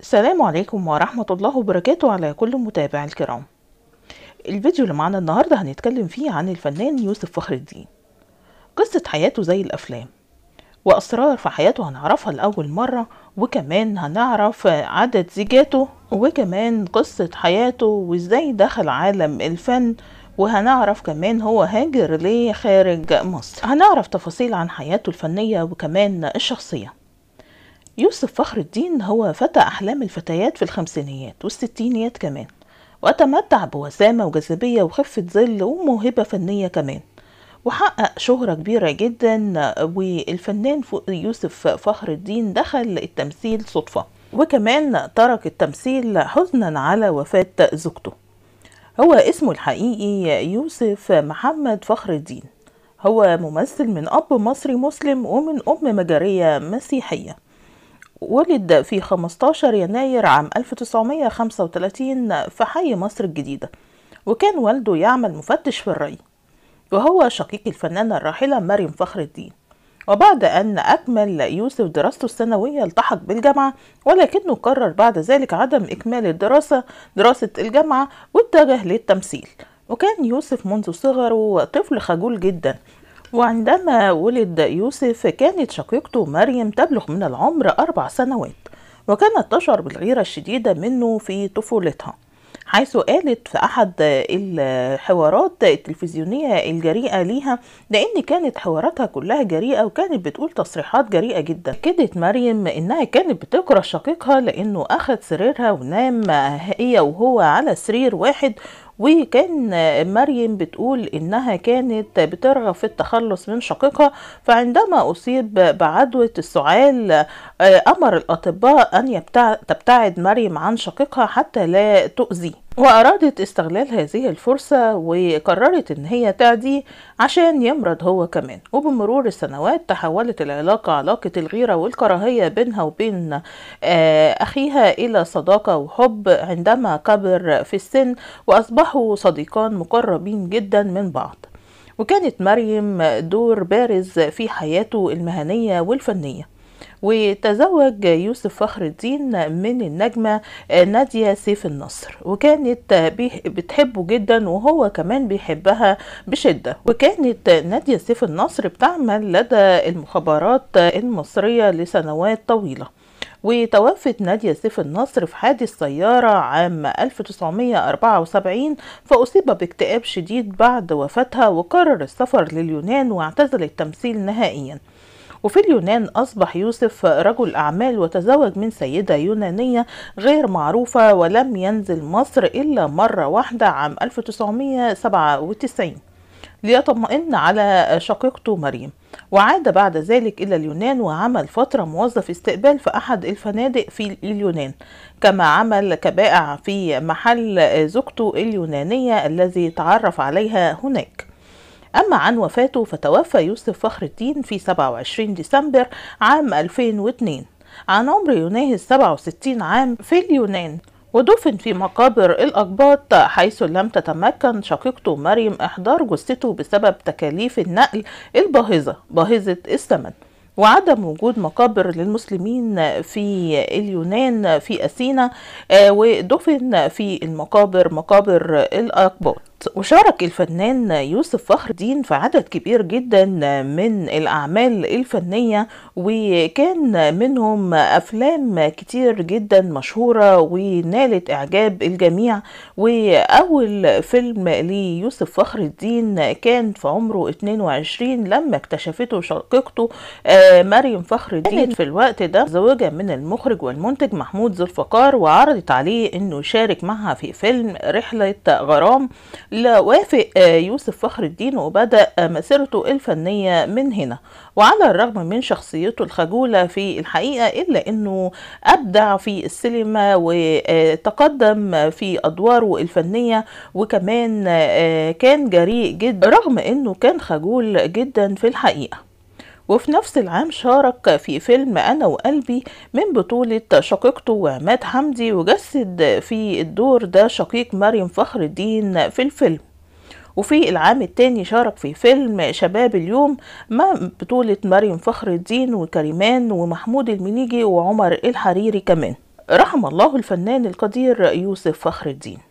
السلام عليكم ورحمة الله وبركاته على كل متابع الكرام الفيديو اللي معانا النهاردة هنتكلم فيه عن الفنان يوسف فخر الدين قصة حياته زي الأفلام وأسرار في حياته هنعرفها لأول مرة وكمان هنعرف عدد زيجاته وكمان قصة حياته وإزاي دخل عالم الفن وهنعرف كمان هو هاجر ليه خارج مصر هنعرف تفاصيل عن حياته الفنية وكمان الشخصية يوسف فخر الدين هو فتى أحلام الفتيات في الخمسينيات والستينيات كمان وتمتع بوسامة وجاذبية وخفة ظل وموهبة فنية كمان وحقق شهرة كبيرة جدا والفنان يوسف فخر الدين دخل التمثيل صدفة وكمان ترك التمثيل حزنا على وفاة زوجته هو اسمه الحقيقي يوسف محمد فخر الدين هو ممثل من أب مصري مسلم ومن أم مجرية مسيحية ولد في 15 يناير عام 1935 في حي مصر الجديدة وكان والده يعمل مفتش في الري وهو شقيق الفنانة الراحلة مريم فخر الدين وبعد أن أكمل يوسف دراسته الثانوية التحق بالجامعة ولكنه قرر بعد ذلك عدم إكمال الدراسة دراسة الجامعة واتجه للتمثيل وكان يوسف منذ صغره طفل خجول جدا وعندما ولد يوسف كانت شقيقته مريم تبلغ من العمر أربع سنوات وكانت تشعر بالغيرة الشديدة منه في طفولتها حيث قالت في أحد الحوارات التلفزيونية الجريئة ليها لأن كانت حواراتها كلها جريئة وكانت بتقول تصريحات جريئة جدا أكدت مريم إنها كانت بتكره شقيقها لأنه أخذ سريرها ونام هي وهو على سرير واحد وكان مريم بتقول انها كانت بترغب في التخلص من شقيقها فعندما اصيب بعدوى السعال آه، امر الاطباء ان تبتعد مريم عن شقيقها حتى لا تؤذيه وأرادت استغلال هذه الفرصة وقررت إن هي تعدي عشان يمرض هو كمان وبمرور السنوات تحولت العلاقة علاقة الغيرة والكراهية بينها وبين آه، أخيها إلى صداقة وحب عندما كبر في السن وأصبحوا صديقان مقربين جدا من بعض وكانت مريم دور بارز في حياته المهنية والفنية وتزوج يوسف فخر الدين من النجمة آه، نادية سيف النصر وكانت بتحبه جدا وهو كمان بيحبها بشدة وكانت نادية سيف النصر بتعمل لدى المخابرات المصرية لسنوات طويلة وتوفت نادية سيف النصر في حادث سيارة عام 1974 فأصيب باكتئاب شديد بعد وفاتها وقرر السفر لليونان واعتزل التمثيل نهائياً وفي اليونان أصبح يوسف رجل أعمال وتزوج من سيدة يونانية غير معروفة ولم ينزل مصر إلا مرة واحدة عام 1997 ليطمئن على شقيقته مريم وعاد بعد ذلك إلى اليونان وعمل فترة موظف استقبال في أحد الفنادق في اليونان كما عمل كبائع في محل زوجته اليونانية الذي تعرف عليها هناك أما عن وفاته فتوفى يوسف فخر الدين في 27 ديسمبر عام 2002 عن عمر يناهز 67 عام في اليونان ودفن في مقابر الأقباط حيث لم تتمكن شقيقته مريم إحضار جثته بسبب تكاليف النقل الباهظة باهظة الثمن وعدم وجود مقابر للمسلمين في اليونان في أثينا آه، ودفن في المقابر مقابر الأقباط وشارك الفنان يوسف فخر الدين في عدد كبير جدا من الأعمال الفنية وكان منهم أفلام كتير جدا مشهورة ونالت إعجاب الجميع وأول فيلم ليوسف فخر الدين كان في عمره 22 لما اكتشفته شقيقته آه، مريم فخر الدين في الوقت ده زوجة من المخرج والمنتج محمود ذوالفقار وعرضت عليه أنه يشارك معها في فيلم رحلة غرام لوافق آه، يوسف فخر الدين وبدأ آه، مسيرته الفنية من هنا وعلى الرغم من شخصيته الخجولة في الحقيقة إلا أنه أبدع في السينما وتقدم في أدواره الفنية وكمان آه، كان جريء جدا رغم أنه كان خجول جدا في الحقيقة وفي نفس العام شارك في فيلم أنا وقلبي من بطولة شقيقته وعماد حمدي وجسد في الدور ده شقيق مريم فخر الدين في الفيلم وفي العام التاني شارك في فيلم شباب اليوم مع بطولة مريم فخر الدين وكريمان ومحمود المنيجي وعمر الحريري كمان رحم الله الفنان القدير يوسف فخر الدين